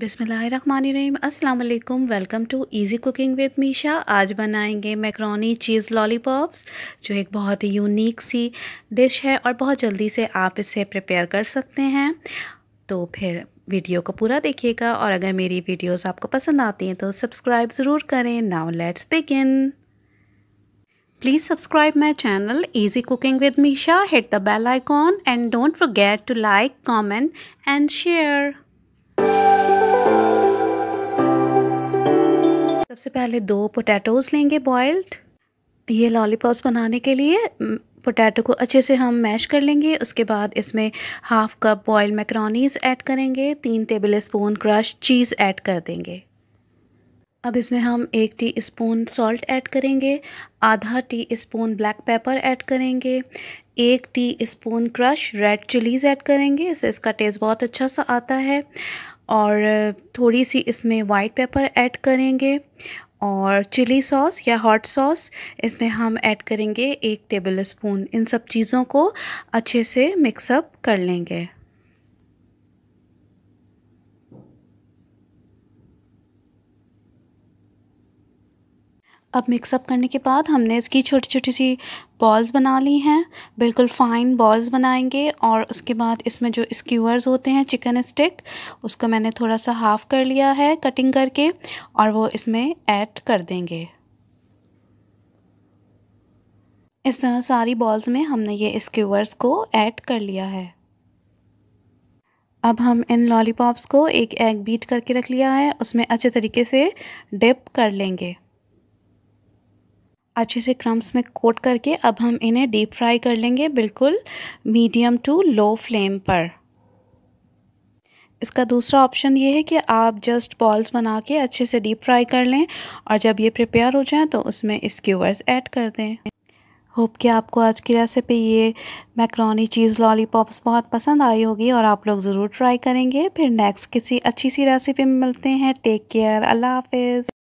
बिसमीम अल्लाम welcome to easy cooking with Meesha आज बनाएंगे मैक्रोनी चीज़ लॉलीपॉप्स जो एक बहुत ही यूनिक सी डिश है और बहुत जल्दी से आप इसे प्रिपेयर कर सकते हैं तो फिर वीडियो को पूरा देखिएगा और अगर मेरी वीडियोस आपको पसंद आती हैं तो सब्सक्राइब ज़रूर करें now let's begin please subscribe my channel easy cooking with Meesha hit the bell icon and don't forget to like comment and share सबसे पहले दो पोटैटोज़ लेंगे बॉयल्ड ये लॉलीपॉप्स बनाने के लिए पोटैटो को अच्छे से हम मैश कर लेंगे उसके बाद इसमें half cup boil macaronis add करेंगे तीन tablespoon crush cheese add कर देंगे अब इसमें हम एक टी स्पून सॉल्ट ऐड करेंगे आधा teaspoon black pepper add करेंगे एक teaspoon crush red chillies add करेंगे इससे इसका टेस्ट बहुत अच्छा सा आता है और थोड़ी सी इसमें वाइट पेपर ऐड करेंगे और चिली सॉस या हॉट सॉस इसमें हम ऐड करेंगे एक टेबल स्पून इन सब चीज़ों को अच्छे से मिक्सअप कर लेंगे अब मिक्सअप करने के बाद हमने इसकी छोटी छोटी सी बॉल्स बना ली हैं बिल्कुल फ़ाइन बॉल्स बनाएंगे और उसके बाद इसमें जो स्क्यूअर्स होते हैं चिकन स्टिक उसको मैंने थोड़ा सा हाफ़ कर लिया है कटिंग करके और वो इसमें ऐड कर देंगे इस तरह सारी बॉल्स में हमने ये स्क्यूअर्स को ऐड कर लिया है अब हम इन लॉलीपॉप्स को एक एग बीट करके रख लिया है उसमें अच्छे तरीके से डिप कर लेंगे अच्छे से क्रम्स में कोट करके अब हम इन्हें डीप फ्राई कर लेंगे बिल्कुल मीडियम टू लो फ्लेम पर इसका दूसरा ऑप्शन ये है कि आप जस्ट बॉल्स बना के अच्छे से डीप फ्राई कर लें और जब ये प्रिपेयर हो जाए तो उसमें स्क्यूवर्स ऐड कर दें होप कि आपको आज की रेसिपी ये मैक्रोनी चीज़ लॉलीपॉप्स बहुत पसंद आई होगी और आप लोग ज़रूर ट्राई करेंगे फिर नेक्स्ट किसी अच्छी सी रेसिपी में मिलते हैं टेक केयर अल्लाह हाफिज़